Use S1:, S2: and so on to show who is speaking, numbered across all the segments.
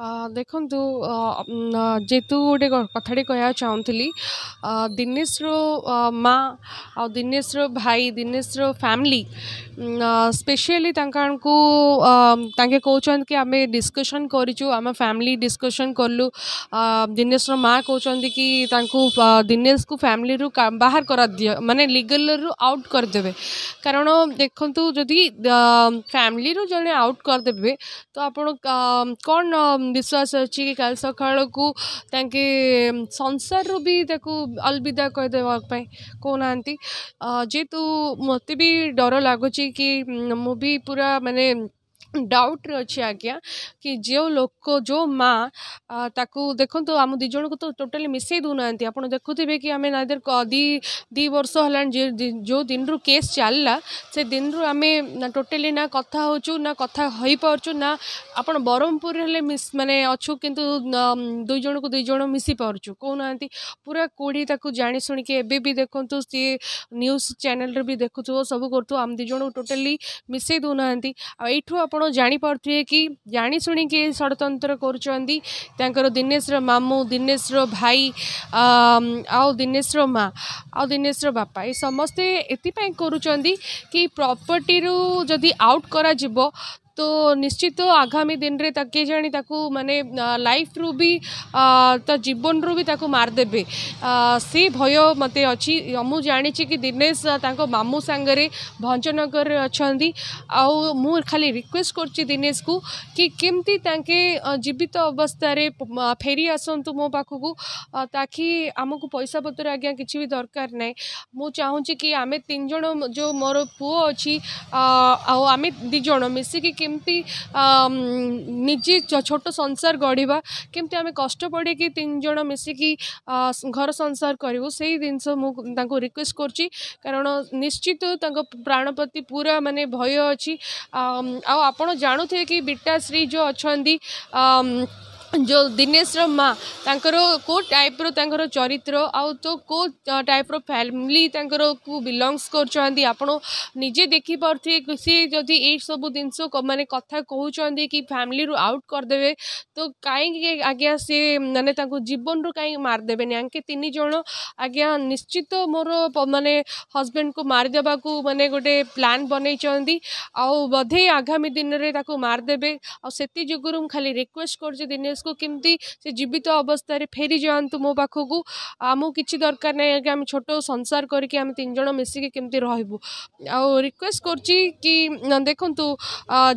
S1: देखु जेतु गोटे कथाटे कह चाहूली दिनेश रो माँ आ दिनेश रो भाई दिनेश रो फैमिली स्पेशली स्पेशली कौन कि आम डिस्कसन करम फैमिली डिस्कसन कलु दिनेश रो माँ कौन कि दिनेश को फैमिली रू बाहर कर दि मानने लिगल रु आउट करदे कारण देखु जदि फैमिली रू जो आउट करदे तो आप कौन ବିଶ୍ୱାସ ଅଛି କି କାଲି ସକାଳକୁ ତାଙ୍କେ ସଂସାରରୁ ବି ତାକୁ ଅଲବିଦା କହିଦେବା ପାଇଁ କହୁନାହାନ୍ତି ଯେହେତୁ ମୋତେ ବି ଡର ଲାଗୁଛି କି ମୁଁ ବି ପୁରା ମାନେ ଡାଉଟ୍ ଅଛି ଆଜ୍ଞା କି ଯେଉଁ ଲୋକ ଯେଉଁ ମା' ତାକୁ ଦେଖନ୍ତୁ ଆମ ଦୁଇ ଜଣକୁ ତ ଟୋଟାଲି ମିଶାଇ ଦେଉନାହାନ୍ତି ଆପଣ ଦେଖୁଥିବେ କି ଆମେ ନାଇଦର ଦୁଇ ଦୁଇ ବର୍ଷ ହେଲାଣି ଯେଉଁ ଦିନରୁ କେସ୍ ଚାଲିଲା ସେ ଦିନରୁ ଆମେ ଟୋଟାଲି ନା କଥା ହେଉଛୁ ନା କଥା ହୋଇପାରୁଛୁ ନା ଆପଣ ବ୍ରହ୍ମପୁରରେ ହେଲେ ମାନେ ଅଛୁ କିନ୍ତୁ ଦୁଇ ଜଣକୁ ଦୁଇ ଜଣ ମିଶି ପାରୁଛୁ କହୁନାହାନ୍ତି ପୁରା କୋଢ଼ି ତାକୁ ଜାଣିଶୁଣିକି ଏବେ ବି ଦେଖନ୍ତୁ ସିଏ ନ୍ୟୁଜ୍ ଚ୍ୟାନେଲ୍ରେ ବି ଦେଖୁଥିବ ସବୁ କରୁଥିବ ଆମେ ଦୁଇ ଜଣକୁ ଟୋଟାଲି ମିଶାଇ ଦେଉନାହାନ୍ତି ଆଉ ଏଇଠୁ ଆପଣ ଆପଣ ଜାଣିପାରୁଥିବେ କି ଜାଣିଶୁଣିକି ଏ ଷଡ଼ତନ୍ତ୍ର କରୁଛନ୍ତି ତାଙ୍କର ଦିନେଶର ମାମୁଁ ଦିନେଶର ଭାଇ ଆଉ ଦିନେଶର ମା ଆଉ ଦିନେଶର ବାପା ଏ ସମସ୍ତେ ଏଥିପାଇଁ କରୁଛନ୍ତି କି ପ୍ରପର୍ଟିରୁ ଯଦି ଆଉଟ୍ କରାଯିବ तो निश्चित तो आगामी दिन में के जानी मानने लाइफ रु भी तो जीवन रू भी मारदेवे से भय मत अच्छी मुझे जाणी कि दिनेश मामू सांगे भंजनगर अच्छा आली रिक्वेस्ट कर दिनेश को कि केमती जीवित अवस्था फेरी आसतु मो पाख को ताकि आम को पैसा पत्र आज्ञा कि भी दरकार ना मुझे चाहूँगी कि आम तीन जन जो मोर पुओ अच्छी आम दिज मिसिकी কেমতি নিজে ছোট সংসার গড়া কেমতি আমি কষ্ট পড়িকি তিনজন মিশিকি ঘর সংসার করবু সেই জিনিস মু রিকোয়েস্ট করছি কারণ নিশ্চিত তাঙ্ক প্রাণ প্রতি পুরা মানে ভয় ଅଛି ଆଉ ଆପଣ ଜାଣୁଥିବେ କି ବିଟାଶ୍ରୀ ଯେଉଁ ଅଛନ୍ତି जो दिनेश माँ को टाइप रो चरित्र आ तो को टाइप रो फैमिली को बिलंगस तो करजे देखी पारे सी जो ये सब जिन मानते कथ कौन कि फैमिली रू आउट करदे तो कहीं आज्ञा सी मैंने जीवन रू कहीं मारिदे आंके तीन जन आज्ञा निश्चित तो मोर मानने हजबैंड को मारिदे मानने गोटे प्लां बनईं आधे आगामी दिन में मारिदे आती मुझे खाली रिक्वेस्ट कर दिनेश को किमती से जीवित अवस्था फेरी जातु मो पाख को आम कि दरकार नहीं आज आम छोट संसार करज मिसिक केमती रहीबू आ रिक्वेस्ट कर देखु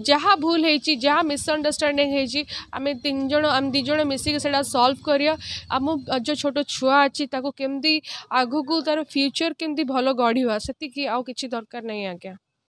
S1: जहाँ भूल जहाँ मिसअंडरस्टाडिंग आम तीन जन आम दिज मिसिक सल्व कर जो छोट छुआ अच्छी ताको केमती आग को तार फ्यूचर केमती भल गढ़ से आ कि दरकार नहीं आज्ञा